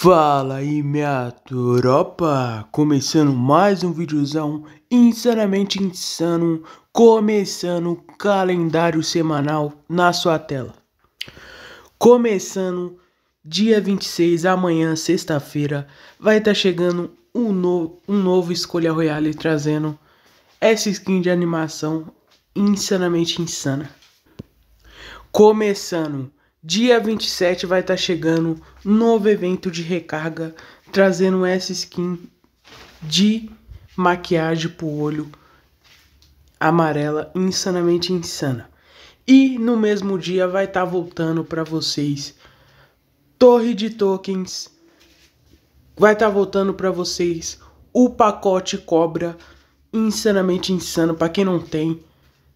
Fala aí minha tropa, começando mais um videozão insanamente insano, começando o calendário semanal na sua tela. Começando dia 26, amanhã, sexta-feira, vai estar tá chegando um, no um novo Escolha Royale trazendo essa skin de animação insanamente insana. Começando Dia 27 vai estar tá chegando novo evento de recarga, trazendo essa skin de maquiagem pro olho amarela insanamente insana. E no mesmo dia vai estar tá voltando para vocês Torre de Tokens. Vai estar tá voltando para vocês o pacote Cobra insanamente insano para quem não tem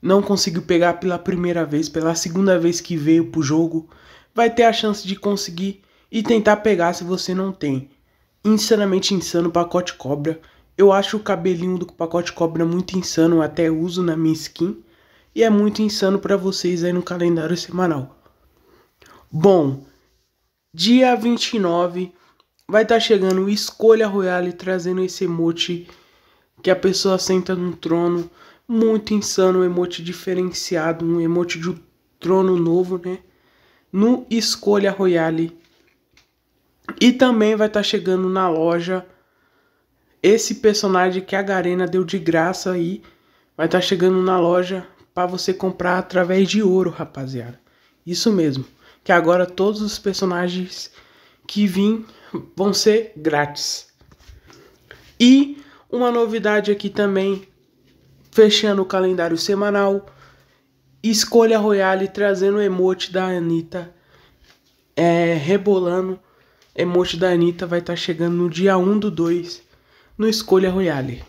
não conseguiu pegar pela primeira vez, pela segunda vez que veio pro jogo, vai ter a chance de conseguir e tentar pegar se você não tem. Insanamente insano o pacote cobra. Eu acho o cabelinho do pacote cobra muito insano, até uso na minha skin, e é muito insano para vocês aí no calendário semanal. Bom, dia 29 vai estar tá chegando Escolha Royale trazendo esse emote que a pessoa senta no trono muito insano, um emote diferenciado, um emote de um trono novo, né? No Escolha Royale. E também vai estar tá chegando na loja esse personagem que a Garena deu de graça aí. Vai estar tá chegando na loja para você comprar através de ouro, rapaziada. Isso mesmo. Que agora todos os personagens que vim vão ser grátis. E uma novidade aqui também fechando o calendário semanal, Escolha Royale trazendo o emote da Anitta, é, rebolando. Emote da Anitta vai estar tá chegando no dia 1 do 2 no Escolha Royale.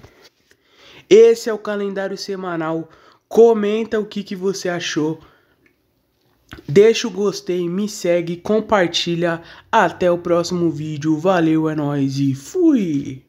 Esse é o calendário semanal. Comenta o que, que você achou. Deixa o gostei, me segue, compartilha. Até o próximo vídeo. Valeu, é nóis e fui!